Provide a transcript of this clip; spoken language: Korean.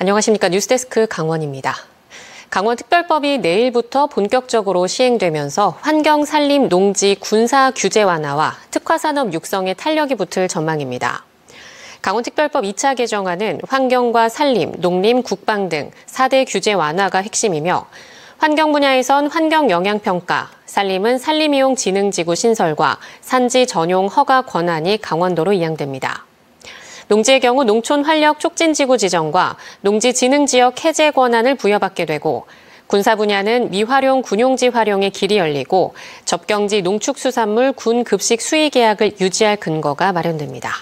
안녕하십니까 뉴스데스크 강원입니다. 강원특별법이 내일부터 본격적으로 시행되면서 환경, 살림 농지, 군사 규제 완화와 특화산업 육성에 탄력이 붙을 전망입니다. 강원특별법 2차 개정안은 환경과 살림 농림, 국방 등 4대 규제 완화가 핵심이며 환경 분야에선 환경 영향 평가, 살림은살림이용 지능지구 신설과 산지 전용 허가 권한이 강원도로 이양됩니다. 농지의 경우 농촌 활력 촉진 지구 지정과 농지 진흥 지역 해제 권한을 부여받게 되고 군사 분야는 미활용 군용지 활용의 길이 열리고 접경지 농축수산물 군 급식 수의 계약을 유지할 근거가 마련됩니다.